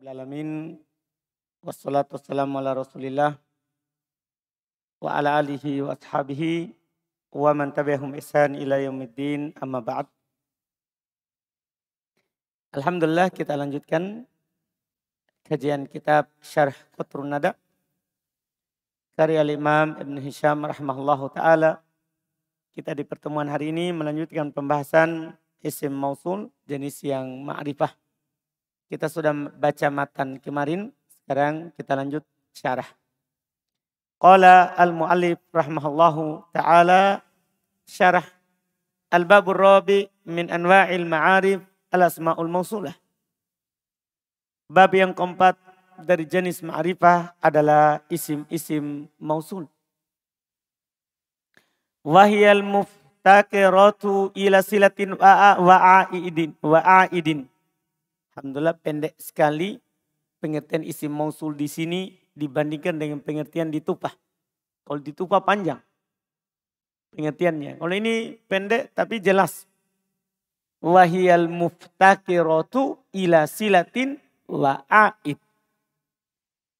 Rabbil Alamin. Wassalatu wassalamu ala rasulillah. Wa ala alihi wa ashabihi. Wa man tabi'ahum ihsan ila yaumiddin amma ba'd. Alhamdulillah kita lanjutkan kajian kitab Syarh Qutrun Nada. Karya Imam Ibn Hisham rahimahullahu ta'ala. Kita di pertemuan hari ini melanjutkan pembahasan isim mausul jenis yang ma'rifah. Kita sudah baca matan kemarin, sekarang kita lanjut syarah. Qala al-muallif rahmahullahu taala syarah al-babur rabi min anwa'il ma'arif al-asmaul mausulah. Bab yang keempat dari jenis ma'rifah adalah isim-isim mausul. Wahiyal muftakiratu ila silatin wa'a'idin. Wa wa Alhamdulillah pendek sekali pengertian isi mausul di sini dibandingkan dengan pengertian di Tupah. Kalau di Tupah panjang pengertiannya. Kalau ini pendek tapi jelas. Wahiyal muftakiratu ila silatin wa'aid.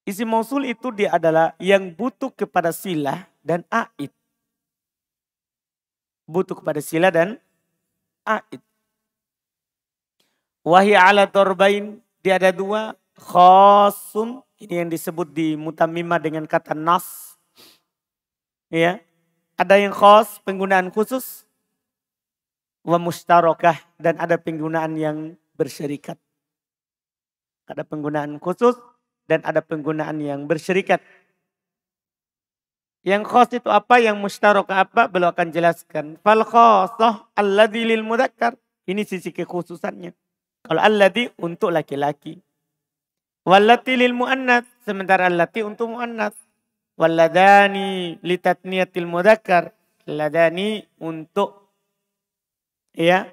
Isi mausul itu dia adalah yang butuh kepada silah dan aid. Butuh kepada silah dan aid. Wahi ala torbain, dia ada dua. Khosun, ini yang disebut di mutamimah dengan kata nas. Ya, ada yang khos, penggunaan khusus. Wa mustarokah, dan ada penggunaan yang bersyarikat. Ada penggunaan khusus dan ada penggunaan yang bersyarikat. Yang khos itu apa, yang mustarok apa, beliau akan jelaskan. Fal khosoh alladhi lil mudakar. Ini sisi kekhususannya. Kalau allati untuk laki-laki. Wallati lil muannats sementara allati untuk muannats. Walladani litatniyatil mudzakkar. Ladani untuk ya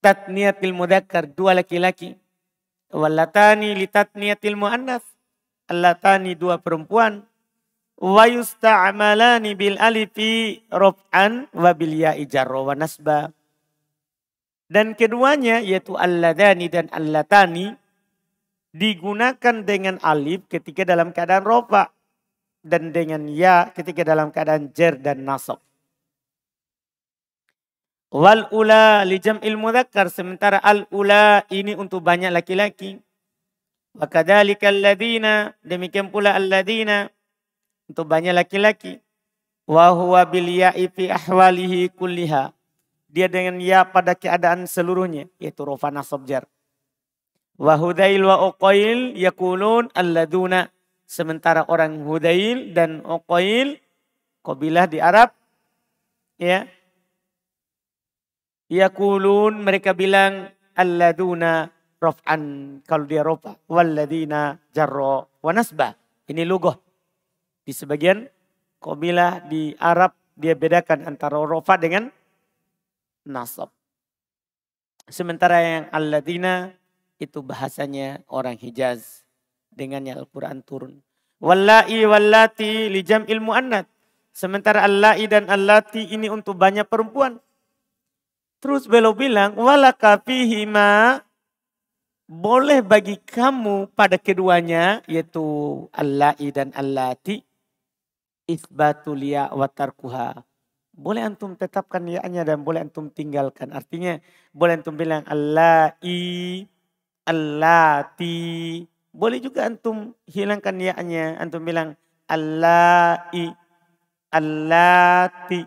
tatniyatil mudzakkar dua laki-laki. Wallatani litatniyatil muannats. Allatani dua perempuan. Wa yusta'malani bil alifi rof'an wa bil ya'i jarra wa nasbah. Dan keduanya yaitu alladani dan allatani digunakan dengan alif ketika dalam keadaan ropa dan dengan ya ketika dalam keadaan jer dan nasab. Wal ula lijam ilmu dzakar sementara al ula ini untuk banyak laki-laki. Wa kadzalikal ladina demikian pula alladina untuk banyak laki-laki. Wa huwa bil ya'i fi ahwalihi kulliha dia dengan ya pada keadaan seluruhnya yaitu rofana sobjar. Wa Hudail wa Uqail yakulun alladuna sementara orang Hudail dan Uqail kabilah di Arab ya yakulun mereka bilang alladuna rof'an kalau dia rofa walladina jarro wa ini logo di sebagian kabilah di Arab dia bedakan antara rofa dengan nasab. Sementara yang alladzina itu bahasanya orang Hijaz. dengan yang Al-Quran turun. Wallahi wallati lijam ilmu annat. Sementara Allahi dan Allati ini untuk banyak perempuan. Terus beliau bilang, walaka boleh bagi kamu pada keduanya, yaitu Allahi dan Allati, isbatul ya watarkuha boleh antum tetapkan ya dan boleh antum tinggalkan. Artinya boleh antum bilang allah i allah allati. Boleh juga antum hilangkan ya Antum bilang allah i allah allati.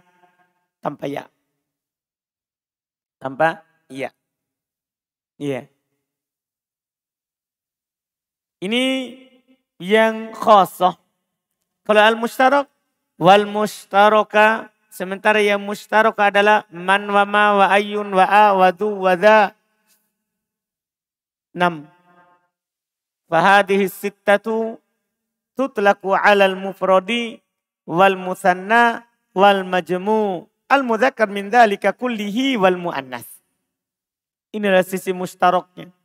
Tanpa ya. Tanpa ya. Iya. Ini yang khosoh. Kalau al-mustarak, wal-mustaraka, Sementara yang mustarok adalah man wa ma wa ayun wa a wa du wa da. Enam. Fahadihi sittatu tutlaku alal mufrodi wal musanna wal majmu al mudzakkar min dzalika kullihi wal muannas. Inilah sisi mustaroknya.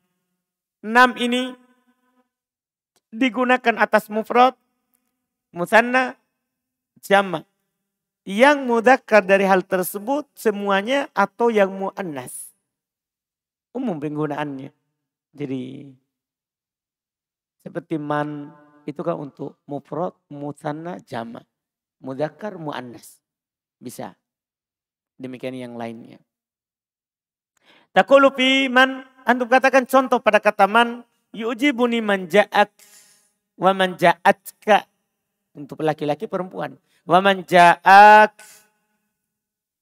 Enam ini digunakan atas mufrad, musanna, jamak yang mudakar dari hal tersebut semuanya atau yang mu'annas. Umum penggunaannya. Jadi seperti man itu kan untuk mufrad, musanna, jama. Mudakar, mu'annas. Bisa. Demikian yang lainnya. Takulu fi man antum katakan contoh pada kata man yujibuni man ja'ak wa man ja'atka untuk laki-laki perempuan. Waman ja'ak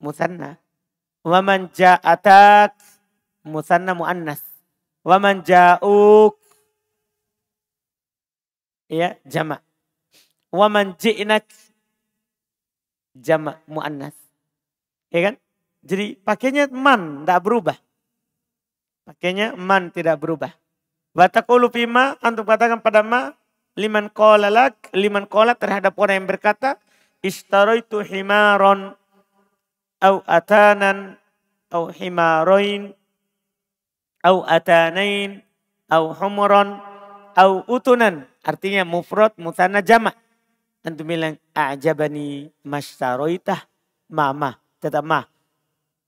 musanna. Waman ja'atak musanna mu'annas. Waman ja'uk ya jama Waman ji'nak jama mu'annas. Ya kan? Jadi pakainya man tidak berubah. Pakainya man tidak berubah. Watakulu fima antum katakan pada ma liman kolalak liman kolat terhadap orang yang berkata Ishtaraitu himaron au atanan au himarain au atanain au humuron au utunan. Artinya mufrad mutsana jamak. Antum bilang a'jabani mashtaraitah mama. Tetap ma.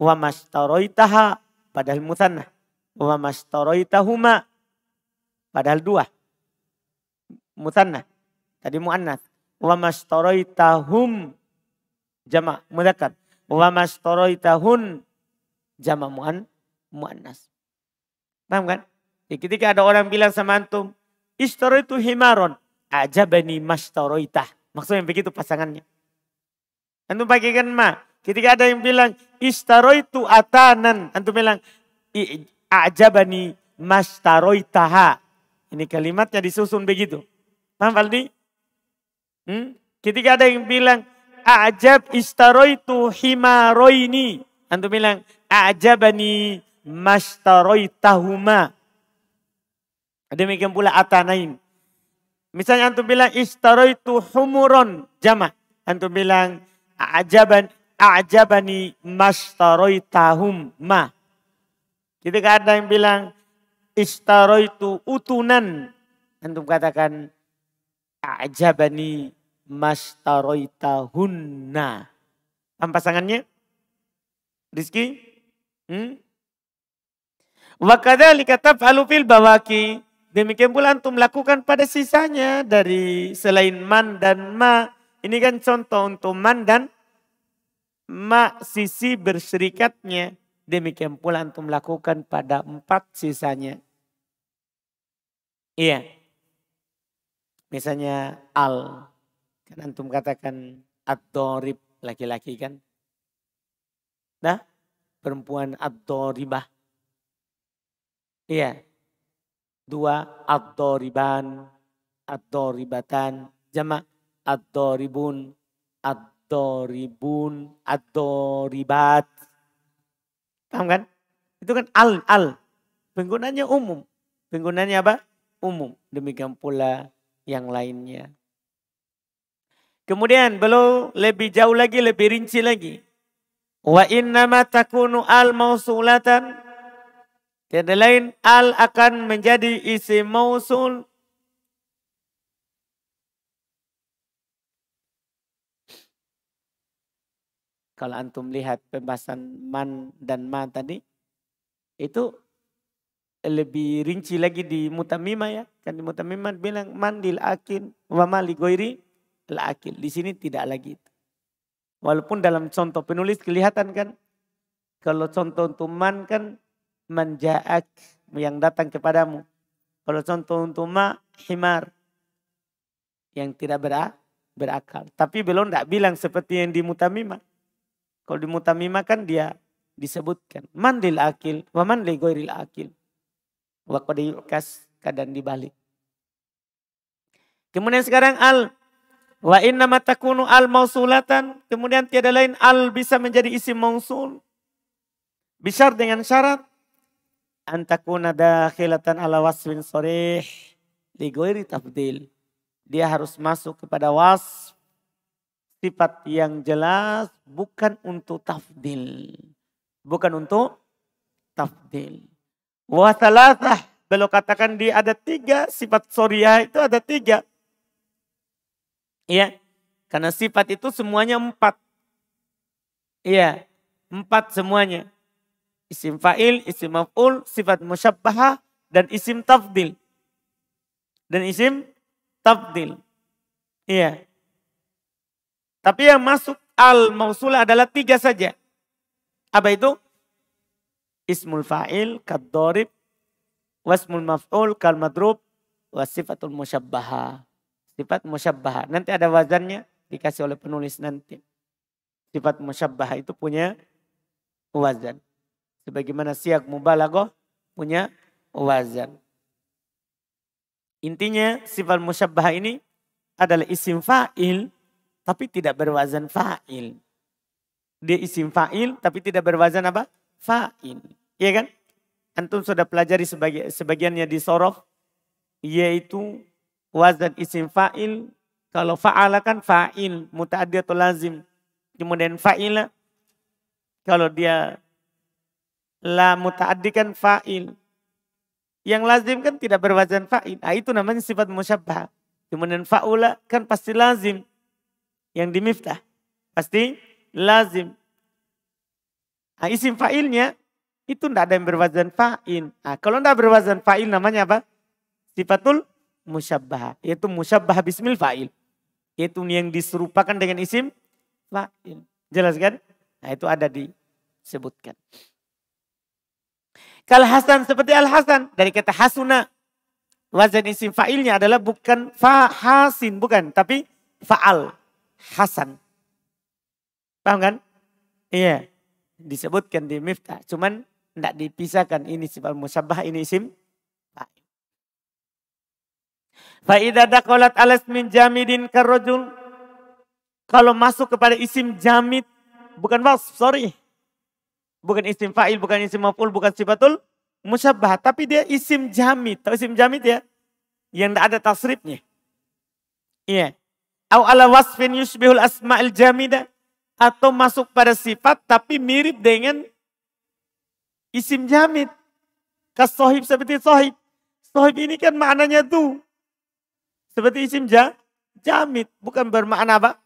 Wa mashtaraitaha padahal musanna. Wa mashtaraitahuma padahal dua. mutana Tadi mu'annas wa mastaraitahum jamak mudzakkar wa mastaraitahun jamak muan muannas. Paham kan? Ya, ketika ada orang bilang sama antum, itu himaron, ajabani mastaraitah. Maksudnya begitu pasangannya. Antum kan ma. Ketika ada yang bilang itu atanan, antum bilang ajabani mastaroitaha. Ini kalimatnya disusun begitu. Paham Faldi? Hmm? Ketika ada yang bilang, Ajab istaroitu himaroini. Antum bilang, Ajabani mastaroitahuma. Demikian pula atanain. Misalnya antum bilang, Istaroitu humuron jama. Antum bilang, Ajaban, Ajabani mastaroitahum ma. Ketika ada yang bilang, Istaroitu utunan. Antum katakan, A'jabani mastaroitahunna. Paham pasangannya? Rizki? Hmm? Wa kadzalika taf'alu fil bawaki. Demikian pula antum lakukan pada sisanya dari selain man dan ma. Ini kan contoh untuk man dan ma sisi berserikatnya. Demikian pula antum lakukan pada empat sisanya. Iya. Misalnya al, kan antum katakan ad-dorib, laki-laki kan. Nah, perempuan ad-doribah. Iya. Dua ad-doriban, ad-doribatan, jamak ad-doribun, ad-doribun, ad-doribat. Paham kan? Itu kan al, al. penggunanya umum. penggunanya apa? Umum. Demikian pula yang lainnya. Kemudian belum lebih jauh lagi, lebih rinci lagi. Wa innama takunu al mausulatan. Tiada lain al akan menjadi isi mausul. Kalau antum lihat pembahasan man dan ma tadi, itu lebih rinci lagi di mutamimah ya. Kan di mutamimah bilang mandil akil wa mali goiri la akil. Di sini tidak lagi itu. Walaupun dalam contoh penulis kelihatan kan. Kalau contoh untuk man kan manjaak yang datang kepadamu. Kalau contoh untuk ma himar yang tidak berak, berakal. Tapi belum tidak bilang seperti yang di mutamimah. Kalau di mutamimah kan dia disebutkan mandil akil wa mandil goiril akil Wakodi yukas keadaan dibalik. Kemudian sekarang al wa nama matakunu al mausulatan. Kemudian tiada lain al bisa menjadi isi mausul. Bisar dengan syarat antakuna dakhilatan ala wasfin sorih ligoiri tafdil. Dia harus masuk kepada was sifat yang jelas bukan untuk tafdil. Bukan untuk tafdil. Wasalathah. Beliau katakan dia ada tiga sifat surya itu ada tiga. Iya. Karena sifat itu semuanya empat. Iya. Empat semuanya. Isim fa'il, isim maf'ul, sifat musyabbaha, dan isim tafdil. Dan isim tafdil. Iya. Tapi yang masuk al mausulah adalah tiga saja. Apa itu? Ismul fa'il kadorib wasmul maf'ul kal madrub wasifatul musyabbaha. Sifat musyabbaha. Nanti ada wazannya dikasih oleh penulis nanti. Sifat musyabbaha itu punya wazan. Sebagaimana siak mubalago punya wazan. Intinya sifat musyabbaha ini adalah isim fa'il tapi tidak berwazan fa'il. Dia isim fa'il tapi tidak berwazan apa? Fain, Iya kan? Antum sudah pelajari sebagi, sebagiannya di sorof. Yaitu wazan isim fa'il. Kalau fa'ala kan fa'il. Muta'addi atau lazim. Kemudian fa'ila. Kalau dia la muta'adi kan fa'il. Yang lazim kan tidak berwazan fa'il. Nah, itu namanya sifat musyabbah. Kemudian fa'ula kan pasti lazim. Yang dimiftah. Pasti lazim. Nah, isim fa'ilnya itu tidak ada yang berwazan fa'il. Nah, kalau tidak berwazan fa'il namanya apa? Sifatul musyabbah. Yaitu musyabbah bismil fa'il. Yaitu yang diserupakan dengan isim fa'il. Jelas kan? Nah, itu ada disebutkan. Kalau Hasan seperti Al Hasan dari kata hasuna wazan isim fa'ilnya adalah bukan fa hasin bukan tapi faal Hasan. Paham kan? Iya disebutkan di miftah. Cuman tidak dipisahkan ini sifat musabah ini isim Fa'idha dakolat alas min jamidin karrojul. Kalau masuk kepada isim jamid, bukan wasf, sorry. Bukan isim fa'il, bukan isim maf'ul, bukan sifatul musabah Tapi dia isim jamid. Tahu isim jamid ya? Yang tidak ada tasrifnya. Iya. Au ala wasfin yusbihul asma'il jamida atau masuk pada sifat tapi mirip dengan isim jamid. sohib seperti sohib. Sohib ini kan maknanya tuh. Seperti isim ja, jamid. Bukan bermakna apa?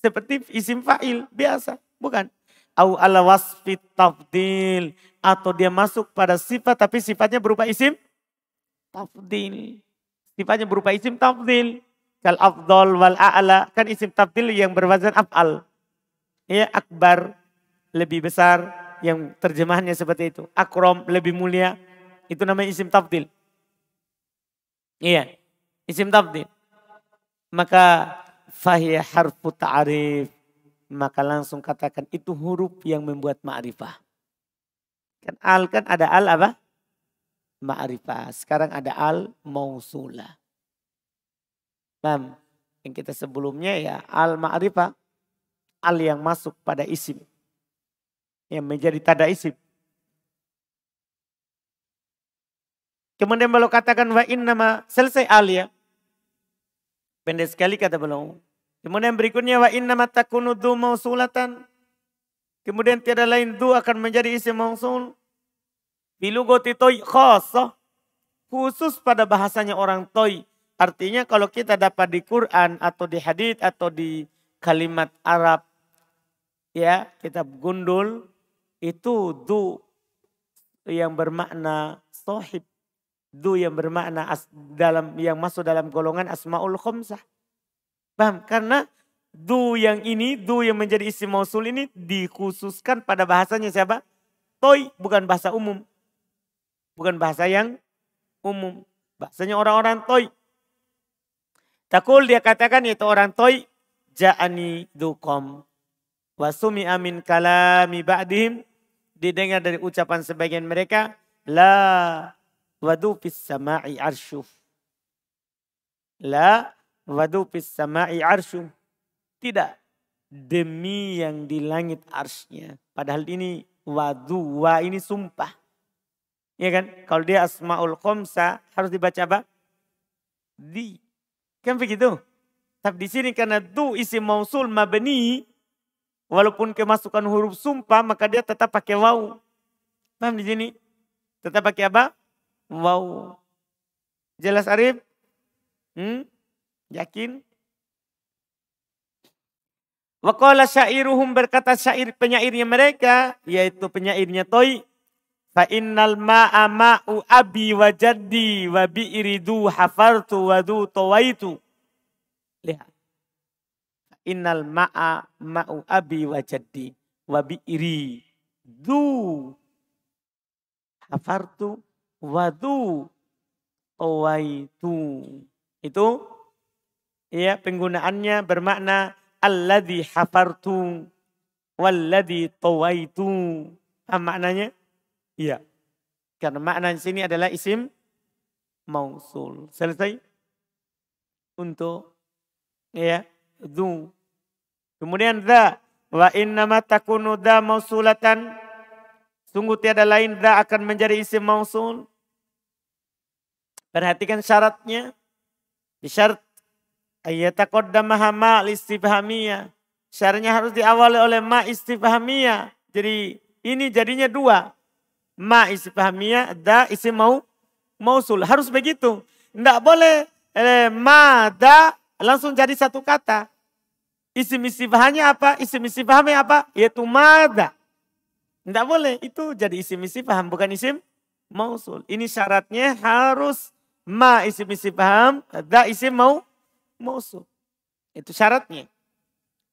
Seperti isim fa'il. Biasa. Bukan. Au ala wasfit tafdil. Atau dia masuk pada sifat tapi sifatnya berupa isim tafdil. Sifatnya berupa isim tafdil. Kal afdol wal a'la. Kan isim tafdil yang berwazan af'al ya akbar lebih besar yang terjemahannya seperti itu. Akrom lebih mulia itu namanya isim tabdil. Iya, isim tabdil. Maka fahiyah harfu ta'arif. Maka langsung katakan itu huruf yang membuat ma'rifah. Kan al kan ada al apa? Ma'rifah. Sekarang ada al mausula. Paham? Yang kita sebelumnya ya al ma'rifah al yang masuk pada isim. Yang menjadi tanda isim. Kemudian beliau katakan wa nama selesai al ya. Pendek sekali kata beliau. Kemudian berikutnya wa nama takunu du mausulatan. Kemudian tiada lain du akan menjadi isim mausul. goti toy khosoh. Khusus pada bahasanya orang toy. Artinya kalau kita dapat di Quran atau di hadith atau di kalimat Arab ya kitab gundul itu du yang bermakna sohib. Du yang bermakna as, dalam yang masuk dalam golongan asmaul khomsah. Paham? Karena du yang ini, du yang menjadi isi mausul ini dikhususkan pada bahasanya siapa? toy bukan bahasa umum. Bukan bahasa yang umum. Bahasanya orang-orang toy Takul dia katakan itu orang toy Ja'ani dukom wasumi amin kalami ba'dihim didengar dari ucapan sebagian mereka la wadu fis sama'i arsyuh la wadu fis sama'i arsyuh tidak demi yang di langit arsnya padahal ini wadu wa ini sumpah ya kan kalau dia asmaul khamsa harus dibaca apa di kan begitu tapi di sini karena du isi mausul mabni Walaupun kemasukan huruf sumpah maka dia tetap pakai wau. Paham di sini? Tetap pakai apa? Wau. Jelas Arif? Hmm? Yakin? Wakola syairuhum berkata syair penyairnya mereka yaitu penyairnya Toi fa innal ma'a ma'u abi wa jaddi wa hafartu wa du Lihat. Innal ma'a ma'u abi wa jaddi wa bi'iri du hafartu wa du tu Itu ya penggunaannya bermakna alladhi hafartu walladhi tawaitu. Apa maknanya? Iya. Karena makna di sini adalah isim mausul. Selesai? Untuk ya, du Kemudian za wa innama takunu dha mausulatan. Sungguh tiada lain dha akan menjadi isim mausul. Perhatikan syaratnya. Di syarat ayatakoddamaha mahama listifhamiyah. Syaratnya harus diawali oleh ma istifhamiyah. Jadi ini jadinya dua. Ma istifhamiyah, da isim mau mausul. Harus begitu. Tidak boleh eh, ma da langsung jadi satu kata isi misi bahannya apa? isi misi bahannya apa? Yaitu mada. Tidak boleh. Itu jadi isi misi paham. bukan isim mausul. Ini syaratnya harus ma isi misi paham. da isi mau mausul. Itu syaratnya.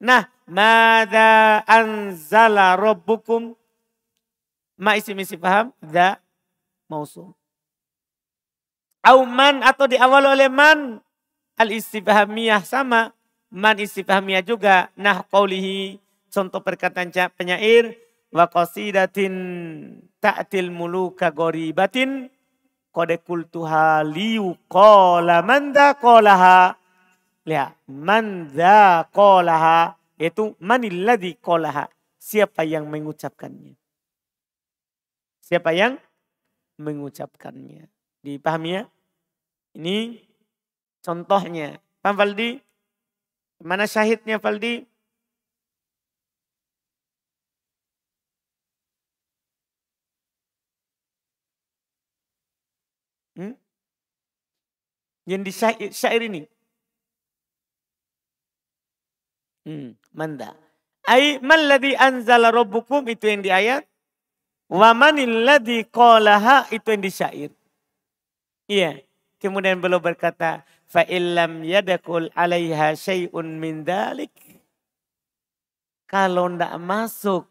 Nah, mada anzala robbukum ma isi misi paham. da mausul. Auman atau diawal oleh man al istifhamiyah sama man istifhamiyah juga nah qawlihi contoh perkataan penyair wa qasidatin ta'til muluka goribatin kode kultuha liu kola manda kolaha lihat manda kolaha itu manilladhi kolaha siapa yang mengucapkannya siapa yang mengucapkannya dipahami ya ini contohnya Pak Valdi Mana syahidnya Faldi? Hmm? Yang di syair, syair ini. Hmm, manda. Ai man ladhi anzala rabbukum itu yang di ayat. Wa manil ladhi qalaha itu yang di syair. Iya. Yeah. Kemudian beliau berkata, illam yadakul alaiha syai'un min dalik. Kalau tidak masuk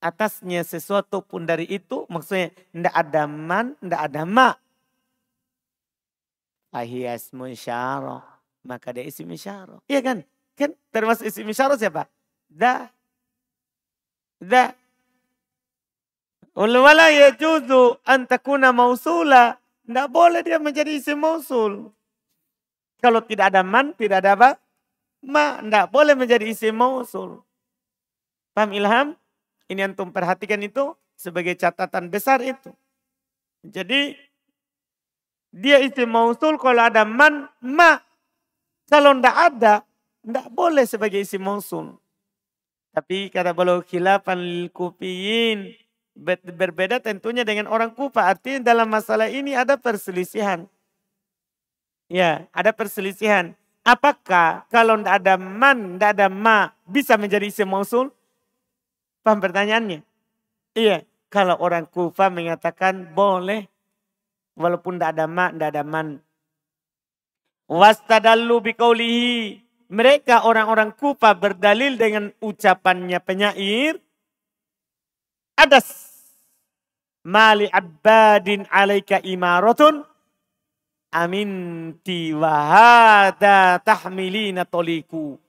atasnya sesuatu pun dari itu, maksudnya tidak ada man, tidak ada ma. Ahiyas musyarah. Maka dia isim isyarah. Iya kan? Kan termasuk isim isyarah siapa? Da. Da. ulwala yajuzu antakuna takuna mausula tidak boleh dia menjadi isi mausul. Kalau tidak ada man, tidak ada apa? Ma, tidak boleh menjadi isi mausul. Paham ilham? Ini yang antum perhatikan itu sebagai catatan besar itu. Jadi dia isi mausul kalau ada man, ma. Kalau tidak ada, tidak boleh sebagai isi mausul. Tapi kata beliau khilafan lil kufiyin Berbeda tentunya dengan orang Kufa. Artinya dalam masalah ini ada perselisihan. Ya, ada perselisihan. Apakah kalau tidak ada man, tidak ada ma, bisa menjadi isim mausul? Paham pertanyaannya? Iya. Kalau orang Kufa mengatakan boleh. Walaupun tidak ada ma, tidak ada man. Wastadallu kaulihi. mereka orang-orang Kufa berdalil dengan ucapannya penyair. Ada Mali abbadin alaika imaratun aminti wahada tahmilina toliku.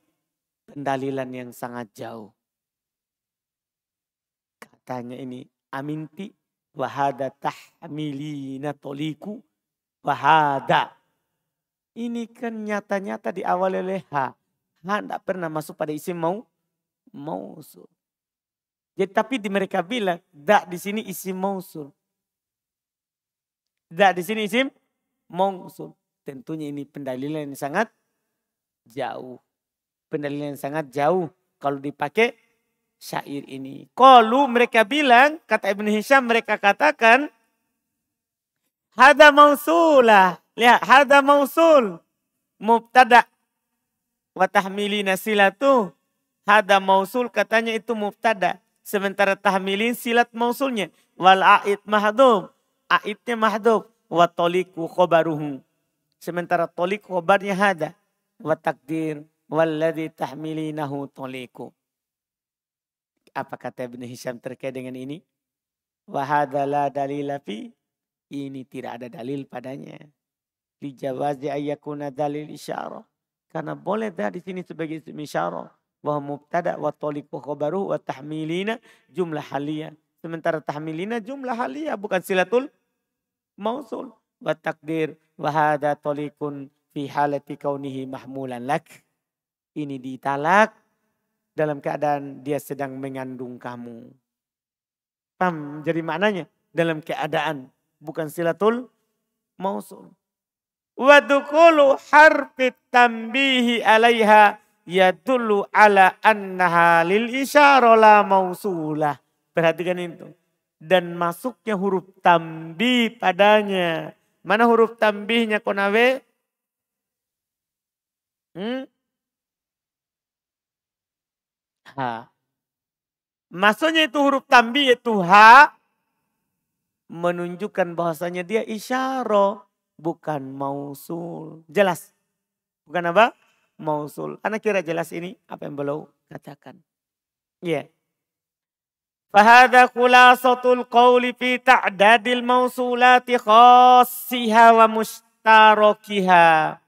Pendalilan yang sangat jauh. Katanya ini aminti wahada tahmilina toliku wahada. Ini kan nyata-nyata diawali oleh ha. Ha tidak pernah masuk pada isim mau mausul. Jadi tapi di mereka bilang dak di sini isi mausul. Dak di sini isi mausul. Tentunya ini pendalilan yang sangat jauh. Pendalilan yang sangat jauh kalau dipakai syair ini. Kalau mereka bilang, kata Ibn Hisham mereka katakan, Hada mausulah. Lihat, hada mausul. Mubtada. Watahmilina silatu. Hada mausul katanya itu mubtada. Sementara tahmilin silat mausulnya. Wal a'id mahdum A'idnya mahdum Wa toliku khabaruhu Sementara tolik khabarnya hada. Wa takdir. Walladhi tahmilinahu toliku. Apa kata Ibn Hisham terkait dengan ini? Wahadala dalil fi. Ini tidak ada dalil padanya. Dijawazi ayyakuna dalil isyarah. Karena boleh dah di sini sebagai isim isyarah. Bahwa mubtada wa toliku khabaru wa tahmilina jumlah haliyah. Sementara tahmilina jumlah haliyah bukan silatul mausul. Wa takdir wa hada tolikun fi halati kaunihi mahmulan lak. Ini ditalak dalam keadaan dia sedang mengandung kamu. Paham? Jadi maknanya dalam keadaan bukan silatul mausul. Wa dukulu harfi tambihi alaiha yadullu ala annaha lil isyarah mausulah. Perhatikan itu. Dan masuknya huruf tambi padanya. Mana huruf tambihnya konawe? Hmm? Ha. Maksudnya itu huruf tambi itu ha. Menunjukkan bahwasanya dia isyaro. Bukan mausul. Jelas? Bukan apa? mausul. Anak kira jelas ini apa yang beliau katakan. Ya. Yeah. Fahada kulasatul qawli fi ta'dadil mausulati khassiha wa mustarokiha.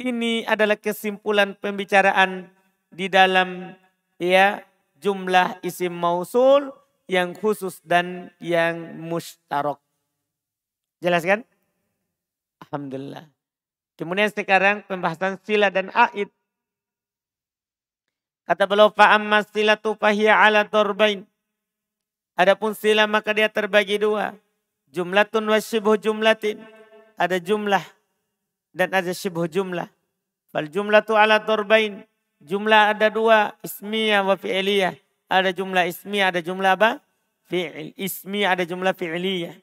Ini adalah kesimpulan pembicaraan di dalam ya jumlah isim mausul yang khusus dan yang mustarok. Jelas kan? Alhamdulillah. Kemudian sekarang pembahasan sila dan aid. Kata beliau fa'amma silatu fahiya ala torbain. Adapun sila maka dia terbagi dua. Jumlatun wa syibhu jumlatin. Ada jumlah dan ada syibhu jumlah. Fal jumlatu ala torbain. Jumlah ada dua. Ismiyah wa fi'liyah. Ada jumlah ismiyah, ada jumlah apa? Fi'il. Ismiyah ada jumlah fi'liyah.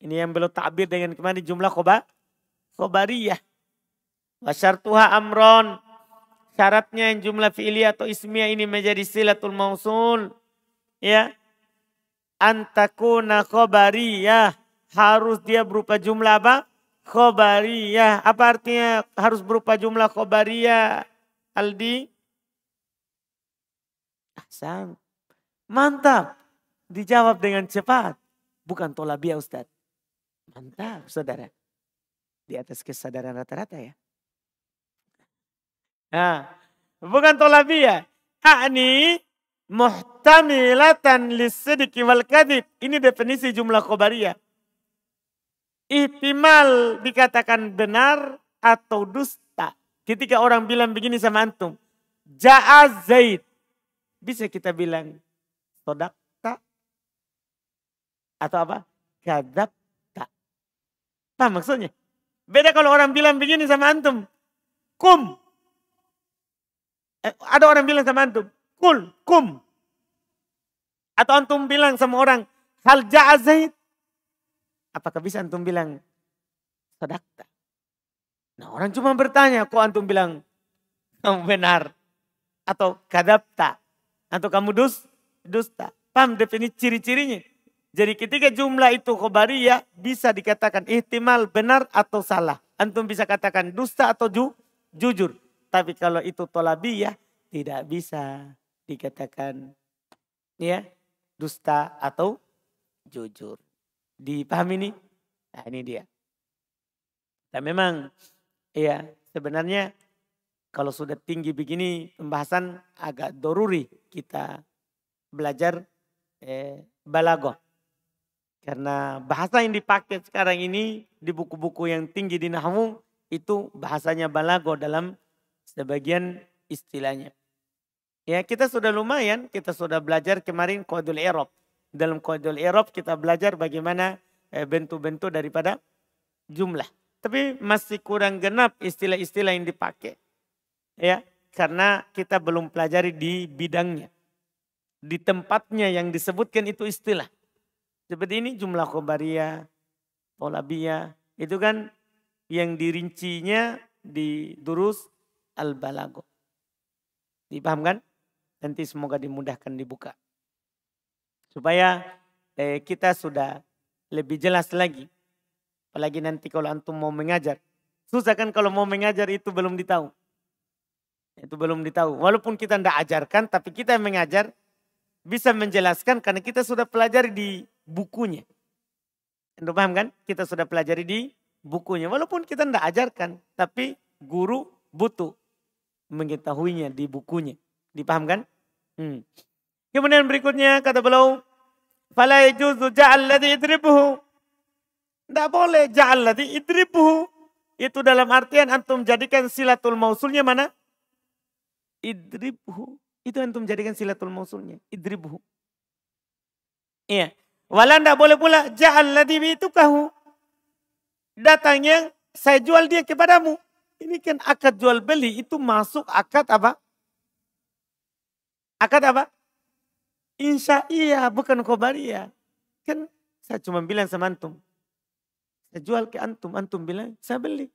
Ini yang belum takbir dengan kemarin jumlah khobah khobariyah. Wasyartuha amron. Syaratnya yang jumlah fili atau ismiyah ini menjadi silatul mausul. Ya. Antakuna khobariyah. Harus dia berupa jumlah apa? Khobariyah. Apa artinya harus berupa jumlah khobariyah? Aldi? Ahsan. Mantap. Dijawab dengan cepat. Bukan tolabia Ustaz. Mantap saudara di atas kesadaran rata-rata ya. Nah, bukan ya. A'ni muhtamilatan lisidiki wal kadib. Ini definisi jumlah khobariyah. Ihtimal dikatakan benar atau dusta. Ketika orang bilang begini sama antum. Ja'az Zaid. Bisa kita bilang sodakta atau apa? Kadabta. Tahu maksudnya? Beda kalau orang bilang begini sama antum. Kum. Eh, ada orang bilang sama antum. Kul, kum. Atau antum bilang sama orang. Hal ja'a Apakah bisa antum bilang sadakta? Nah orang cuma bertanya. Kok antum bilang kamu benar? Atau kadapta? Atau kamu dus, dusta? Paham definisi ciri-cirinya? Jadi ketika jumlah itu ya bisa dikatakan ihtimal benar atau salah. Antum bisa katakan dusta atau ju, jujur. Tapi kalau itu tolabiyah tidak bisa dikatakan ya dusta atau jujur. Dipahami ini? Nah ini dia. Nah memang ya sebenarnya kalau sudah tinggi begini pembahasan agak doruri kita belajar eh, balagoh karena bahasa yang dipakai sekarang ini di buku-buku yang tinggi di Nahwu itu bahasanya balago dalam sebagian istilahnya. Ya kita sudah lumayan, kita sudah belajar kemarin kodul Erop. Dalam kodul Erop kita belajar bagaimana eh, bentuk-bentuk daripada jumlah. Tapi masih kurang genap istilah-istilah yang dipakai. Ya, karena kita belum pelajari di bidangnya. Di tempatnya yang disebutkan itu istilah. Seperti ini jumlah kobaria polabia Itu kan yang dirincinya di durus al-balago. kan Nanti semoga dimudahkan dibuka. Supaya eh, kita sudah lebih jelas lagi. Apalagi nanti kalau antum mau mengajar. Susah kan kalau mau mengajar itu belum ditahu. Itu belum ditahu. Walaupun kita tidak ajarkan, tapi kita yang mengajar bisa menjelaskan karena kita sudah pelajari di bukunya. Anda paham kan? Kita sudah pelajari di bukunya. Walaupun kita tidak ajarkan, tapi guru butuh mengetahuinya di bukunya. Dipaham kan? Hmm. Kemudian berikutnya kata beliau, "Fala yajuzu ja'al ladzi idribuhu." Tidak boleh ja'al ladzi idribuhu. Itu dalam artian antum jadikan silatul mausulnya mana? Idribuhu. Itu antum jadikan silatul mausulnya. Idribuhu. Iya. Walau tidak boleh pula jahal ladhi itu kahu. Datang yang saya jual dia kepadamu. Ini kan akad jual beli itu masuk akad apa? Akad apa? Insya iya bukan iya. Kan saya cuma bilang sama antum. Saya jual ke antum. Antum bilang saya beli.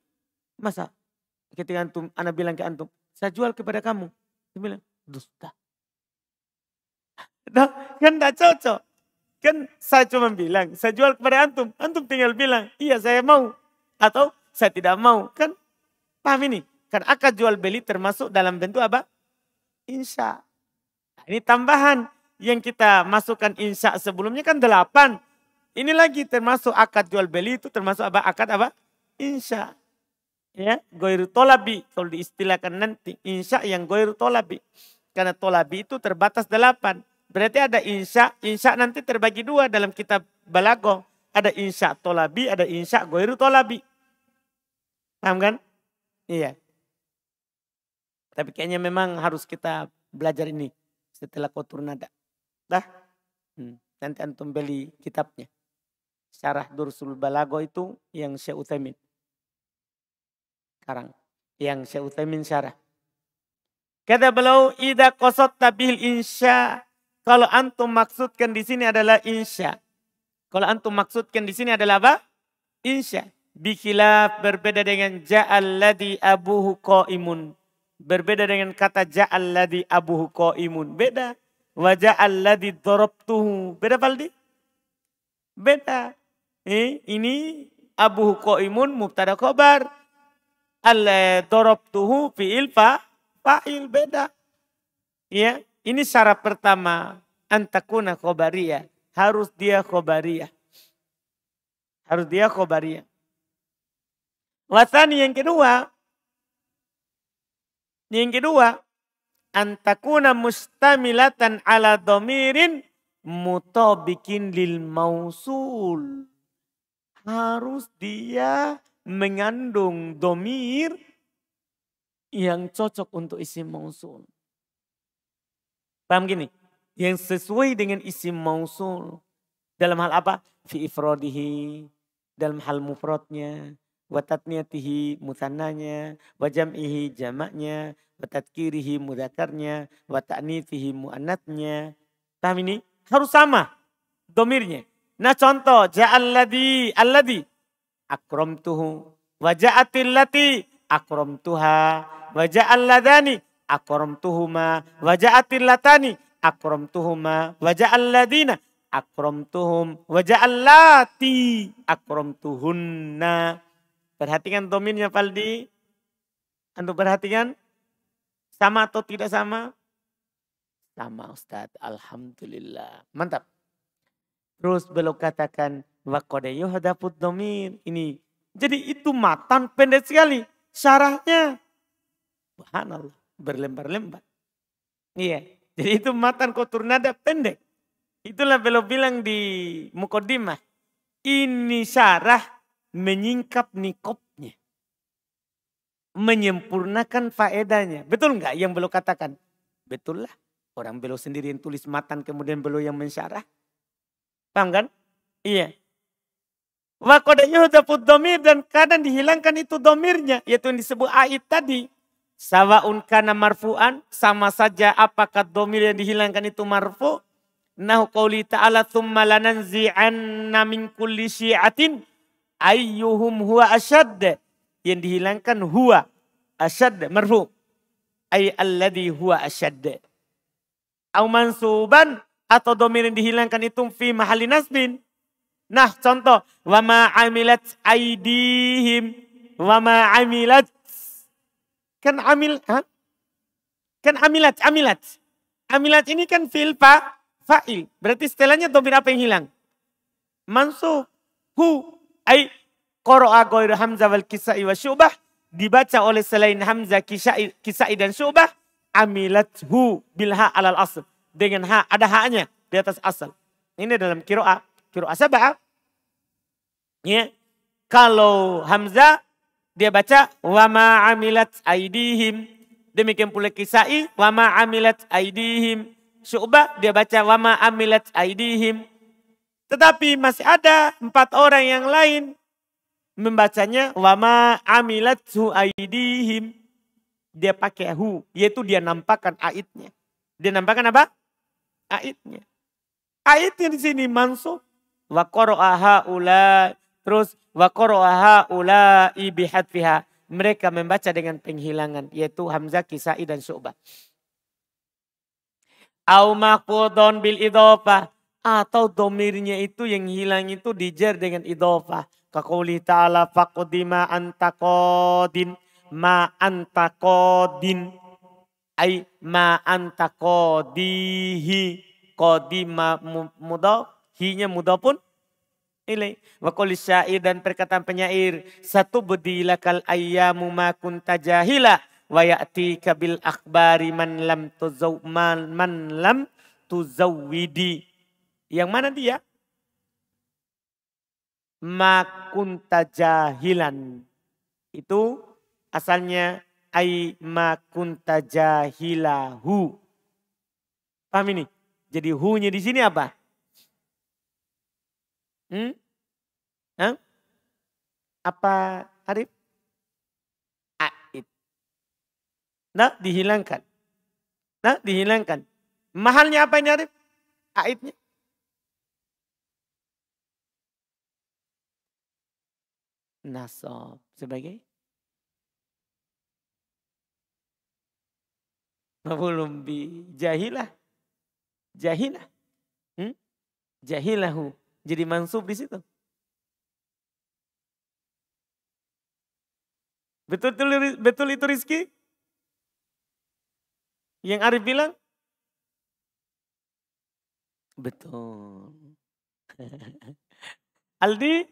Masa ketika antum, anak bilang ke antum. Saya jual kepada kamu. Dia bilang dusta. Nah, kan tidak cocok. Kan saya cuma bilang, saya jual kepada antum. Antum tinggal bilang, iya saya mau. Atau saya tidak mau. Kan paham ini? Kan akad jual beli termasuk dalam bentuk apa? Insya. Nah, ini tambahan yang kita masukkan insya sebelumnya kan delapan. Ini lagi termasuk akad jual beli itu termasuk apa? Akad apa? Insya. Ya, goiru tolabi. Kalau diistilahkan nanti, insya yang goiru tolabi. Karena tolabi itu terbatas delapan. Berarti ada insya, insya nanti terbagi dua dalam kitab balago. Ada insya tolabi, ada insya goiru tolabi. Paham kan? Iya. Tapi kayaknya memang harus kita belajar ini setelah kotor nada. Dah? Hmm. Nanti antum beli kitabnya. Syarah Dursul Balago itu yang saya utamin Sekarang. Yang saya utamin syarah. Kata beliau, Ida kosot tabil insya kalau antum maksudkan di sini adalah insya. Kalau antum maksudkan di sini adalah apa? Insya. Bikilaf berbeda dengan ja'alladhi abuhu qa'imun. Berbeda dengan kata ja'alladhi abuhu qa'imun. Beda. Wa ja'alladhi dorobtuhu. Beda Faldi? Beda. Eh, ini abuhu qa'imun mubtada khobar. Al dorobtuhu fi'il fa fa'il. Beda. Ya. Ini syarat pertama. Antakuna khobariyah. Harus dia khobariyah. Harus dia khobariyah. Wasani yang kedua. Yang kedua. Antakuna mustamilatan ala domirin mutabikin lil mausul. Harus dia mengandung domir yang cocok untuk isi mausul. Paham gini? Yang sesuai dengan isim mausul. Dalam hal apa? Fi ifrodihi. Dalam hal mufrodnya. Watatniatihi mutananya. Wajam'ihi jamaknya. Watatkirihi mudakarnya. Watanitihi mu'anatnya. Paham ini? Harus sama. Domirnya. Nah contoh. Ja'alladhi. Alladi. Akrom tuhu. Waja'atillati. Akrom tuha. Waja'alladani tuhuma wajah atil latani Allah dina Akrom ladina wajah Allah ti lati tuhunna perhatikan dominnya Paldi antum perhatikan sama atau tidak sama sama Ustaz alhamdulillah mantap terus belok katakan wakode yohadaput domin domir ini jadi itu matan pendek sekali syarahnya subhanallah berlembar-lembar. Iya. Jadi itu matan kotor nada pendek. Itulah beliau bilang di mukodimah. Ini syarah menyingkap nikopnya. Menyempurnakan faedahnya. Betul nggak yang beliau katakan? Betul lah. Orang beliau sendiri yang tulis matan kemudian beliau yang mensyarah. Paham kan? Iya. Wa put domir dan kadang dihilangkan itu domirnya. Yaitu yang disebut ait tadi Sawa'un kana marfu'an, sama saja apakah domir yang dihilangkan itu marfu. Nahu qawli ta'ala thumma lananzi'anna min kulli syi'atin ayyuhum huwa ashad. Yang dihilangkan huwa ashad marfu. Ay alladhi huwa ashad. Au mansuban atau domir yang dihilangkan itu fi mahali nasbin. Nah contoh. Wama amilat aidihim. Wama amilat Kan amil, ha? kan amilat, amilat. Amilat ini kan fil fa, fa'il. Berarti setelahnya domir apa yang hilang? Mansuh. Hu. Ay. qara'a ghairu hamzah wal kisai wa syubah. Dibaca oleh selain hamzah kisai, kisai dan syubah. Amilat hu bilha alal asl. Dengan ha. Ada ha-nya di atas asal. Ini dalam kiro'a. Kiro'a sabah. Ya. Kalau hamzah dia baca wama amilat aidihim. Demikian pula kisai wama amilat aidihim. Syu'bah dia baca wama amilat aidihim. Tetapi masih ada empat orang yang lain membacanya wama amilat su aidihim. Dia pakai hu, yaitu dia nampakkan aitnya. Dia nampakkan apa? aitnya aitnya di sini mansub. Wa qara'a haula Terus wa ulai ulai fiha. Mereka membaca dengan penghilangan yaitu Hamzah, Kisai dan Syu'bah. Au maqudun bil idofa atau domirnya itu yang hilang itu dijer dengan idofa. Kakuli ta'ala fakudima antakodin ma antakodin ay ma antakodihi kodima mudah hinya mudah pun ilai. Wa qul syair dan perkataan penyair, satu budilakal ayyamu ma kunta jahila wa ya'tika bil akhbari man lam tuzaw man, man lam tuzawidi Yang mana dia? Makunta jahilan. Itu asalnya ai makunta jahilahu. Paham ini? Jadi hu-nya di sini apa? Hmm? Hah? Apa Arif? Ait, ah, Nah, dihilangkan. Nah, dihilangkan. Mahalnya apa ini Arif? Aitnya. Ah, Nasab sebagai Belum bi jahilah jahilah hmm? jahilahu jadi mansub di situ. Betul, itu betul itu rizki? Yang Arif bilang? Betul. Aldi?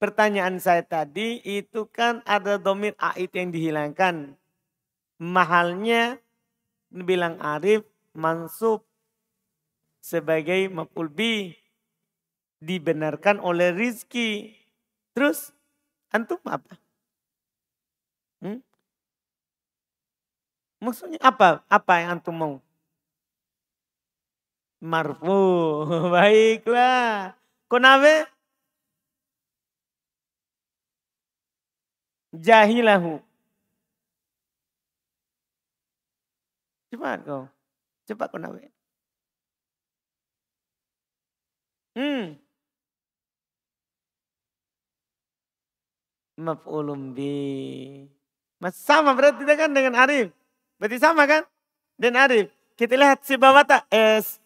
Pertanyaan saya tadi itu kan ada domir ait yang dihilangkan. Mahalnya bilang Arif mansub sebagai maf'ul dibenarkan oleh rizki. Terus antum apa? Hmm? Maksudnya apa? Apa yang antum mau? Marfu. Baiklah. Konabe? Jahilahu. Cepat kau. Coba kau nawe. Hmm. Maf'ulum bi. Mas sama berarti kan dengan Arif. Berarti sama kan? Dan Arif. Kita lihat si Bawata. es,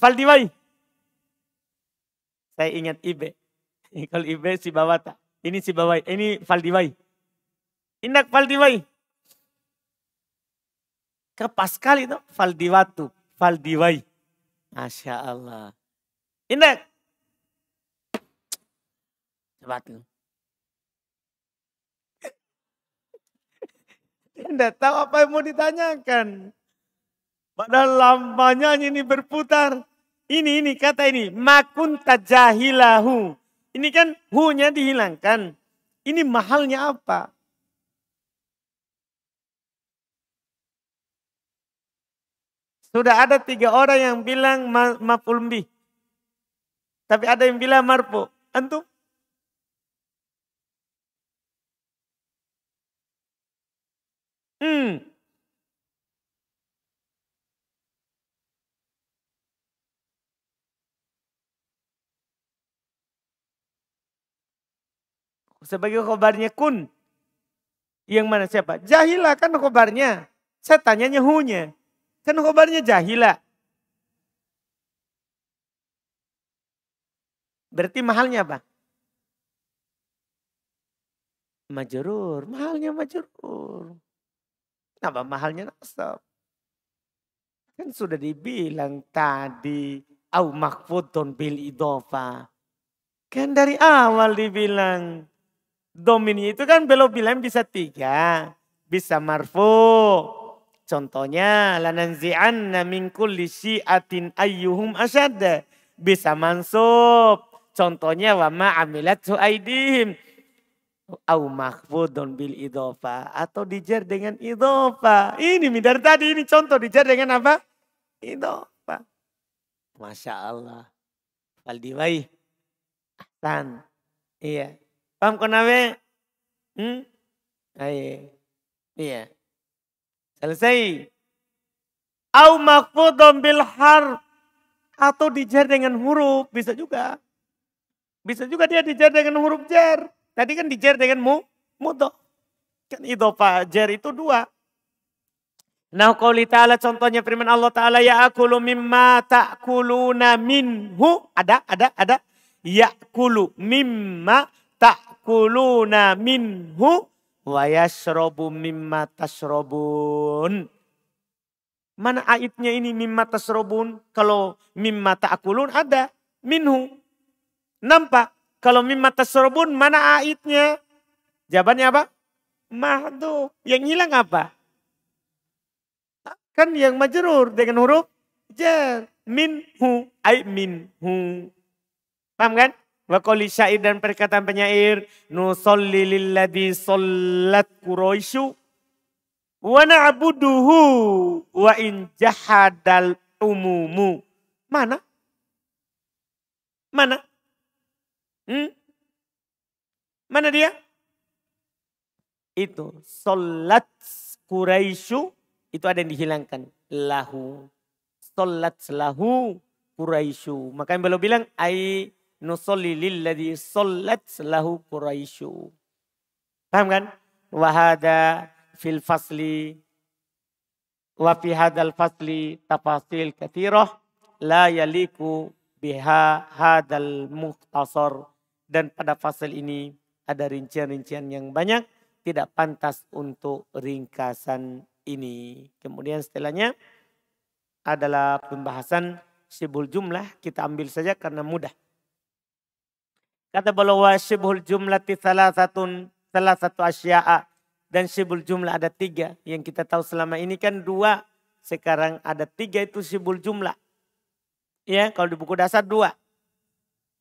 Faldiwai. Saya ingat Ibe. Kalau Ibe si Bawata. Ini si Bawai. Ini Faldiwai. Indak Faldiwai. Kepas sekali itu. Faldiwatu. Faldiwai. Masya Allah. Indek. Cepat Tidak tahu apa yang mau ditanyakan. Padahal lampanya ini berputar. Ini, ini, kata ini. Makun tajahilahu. Ini kan hunya dihilangkan. Ini mahalnya apa? Sudah ada tiga orang yang bilang maf'ul bih. Tapi ada yang bilang marfu. Antum? Hmm. Sebagai khobarnya kun. Yang mana siapa? Jahilah kan khobarnya. Saya tanya hunya. Kan khobarnya jahilah. Berarti mahalnya apa? Majurur. Mahalnya majurur. Kenapa mahalnya nasab? Kan sudah dibilang tadi. Au makfudun bil idofa. Kan dari awal dibilang. Domini itu kan belum bilang bisa tiga. Bisa marfu Contohnya lananzi'anna min kulli syi'atin ayyuhum asyad. Bisa mansub. Contohnya wa ma amilat aidihim au mahfudun bil idofa atau dijar dengan idofa. Ini midar tadi ini contoh dijar dengan apa? Idofa. Masya Allah. Faldiwai. Ahsan. Iya. Paham kenapa? Hmm? Iya. Iya. Selesai. Au makfudun bil harf. Atau dijar dengan huruf. Bisa juga. Bisa juga dia dijar dengan huruf jar. Tadi kan dijar dengan mu, mudo. Kan idofa jar itu dua. Nah qawli ta'ala contohnya firman Allah ta'ala ya ya'kulu mimma ta'kuluna minhu. Ada, ada, ada. Ya Ya'kulu mimma ta'kuluna minhu Wa yashrobu mimma tasrobun. Mana aibnya ini mimma tasrobun? Kalau mimma ta'akulun ada. Minhu. Nampak. Kalau mimma tasrobun mana aibnya? Jawabannya apa? Mahdu. Yang hilang apa? Kan yang majerur dengan huruf Jer. Minhu. Aib minhu. Paham kan? Wa qawli syair dan perkataan penyair. Nusolli lilladhi sollat Quraisyu. Wa na'buduhu wa in jahadal umumu. Mana? Mana? Hmm? Mana dia? Itu. Solat Quraisyu. Itu ada yang dihilangkan. Lahu. Solat lahu Quraisyu. Makanya beliau bilang. Ay nusolli lilladhi sollat lahu Quraisyu. Paham kan? Wahada fil fasli wa fi hadal fasli tafasil kathirah la yaliku biha hadal muhtasar. Dan pada fasal ini ada rincian-rincian yang banyak tidak pantas untuk ringkasan ini. Kemudian setelahnya adalah pembahasan sibul jumlah kita ambil saja karena mudah. Kata beliau wa jumlah jumlati salah satu salah satu asya'a dan sibul jumlah ada tiga yang kita tahu selama ini kan dua sekarang ada tiga itu sibul jumlah ya kalau di buku dasar dua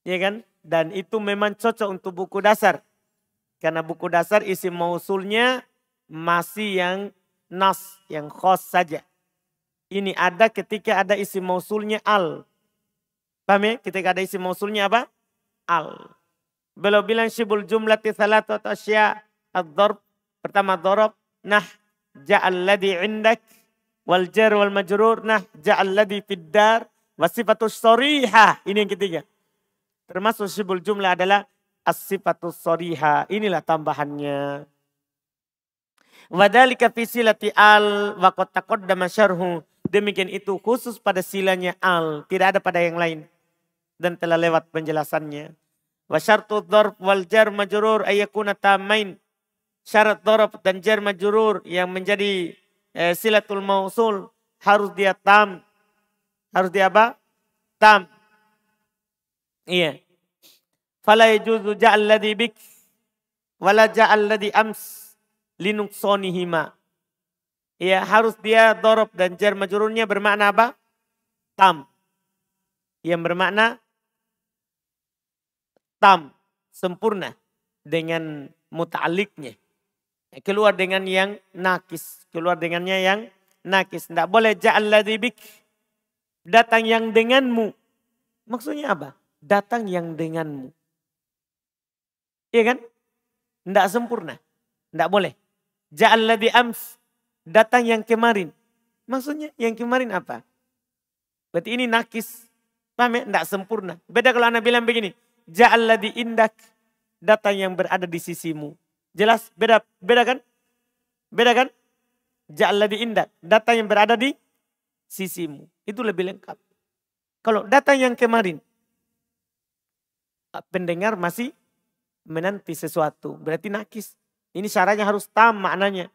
ya kan dan itu memang cocok untuk buku dasar karena buku dasar isi mausulnya masih yang nas yang khos saja ini ada ketika ada isi mausulnya al paham ya ketika ada isi mausulnya apa al Beliau bilang sibul jumlah tisalatu asya ad dorb Pertama dorob. Nah ja'alladhi indak. Wal jar wal majrur. Nah ja'alladhi fiddar. Wasifatus sorihah. Ini yang ketiga. Termasuk sibul jumlah adalah as-sifatus sorihah. Inilah tambahannya. Wadhalika fi silati al wa qad taqaddama syarhu. Demikian itu khusus pada silanya al. Tidak ada pada yang lain. Dan telah lewat penjelasannya. Wa syartu dharb wal jar majrur ayyakuna tamain. Syarat dharb dan jar majrur yang menjadi eh, silatul mausul harus dia tam. Harus dia apa? Tam. Iya. Fala yajuzu ja'al ladhi bik wala ja'al ladhi ams linuqsanihima. Ya, harus dia dorob dan jar majururnya bermakna apa? Tam. Yang bermakna tam, sempurna dengan mutaliknya Keluar dengan yang nakis. Keluar dengannya yang nakis. Tidak boleh ja'al bik. Datang yang denganmu. Maksudnya apa? Datang yang denganmu. Iya kan? Tidak sempurna. Tidak boleh. ja'al ams. Datang yang kemarin. Maksudnya yang kemarin apa? Berarti ini nakis. Paham ya? Tidak sempurna. Beda kalau anak bilang begini ja'alladhi indak datang yang berada di sisimu. Jelas beda beda kan? Beda kan? Ja'alladhi indak datang yang berada di sisimu. Itu lebih lengkap. Kalau datang yang kemarin pendengar masih menanti sesuatu, berarti nakis. Ini syaratnya harus tam maknanya.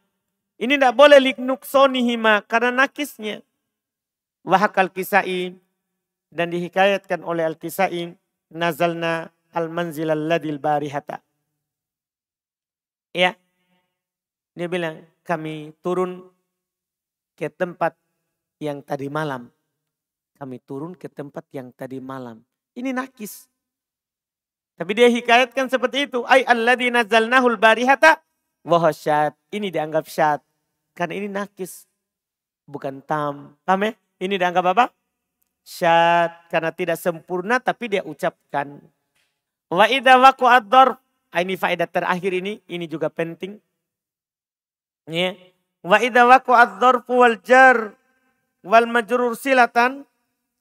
Ini tidak boleh liknuksonihima karena nakisnya. Wahakal kisai dan dihikayatkan oleh al kisai nazalna al manzil alladil barihata. Ya. Dia bilang, kami turun ke tempat yang tadi malam. Kami turun ke tempat yang tadi malam. Ini nakis. Tapi dia hikayatkan seperti itu. Ay alladhi nazalnahul barihata syad, Ini dianggap syad, Karena ini nakis. Bukan tam. Paham ya? Ini dianggap apa? syad karena tidak sempurna tapi dia ucapkan. Wa idza waqa'ad ah, ini faedah terakhir ini, ini juga penting. Ya. Wa idza waqa'ad wal jar wal majrur silatan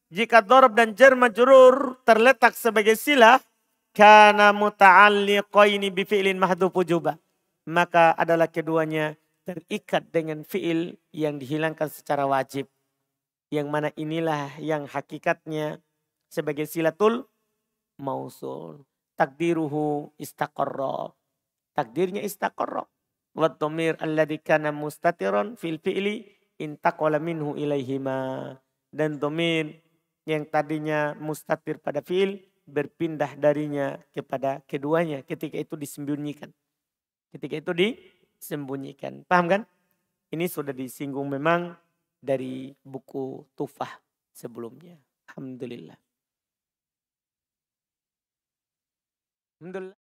jika dorob dan jar majrur terletak sebagai silah karena muta'alliqaini bi fi'lin mahdhufu juba maka adalah keduanya terikat dengan fi'il yang dihilangkan secara wajib yang mana inilah yang hakikatnya sebagai silatul mausul. Takdiruhu istaqarra. Takdirnya istaqarra. Wa dhamir alladhi kana mustatiran fil fi'li intaqala minhu ilaihima. Dan dhamir yang tadinya mustatir pada fi'il berpindah darinya kepada keduanya ketika itu disembunyikan. Ketika itu disembunyikan. Paham kan? Ini sudah disinggung memang dari buku Tufah sebelumnya. Alhamdulillah. Alhamdulillah.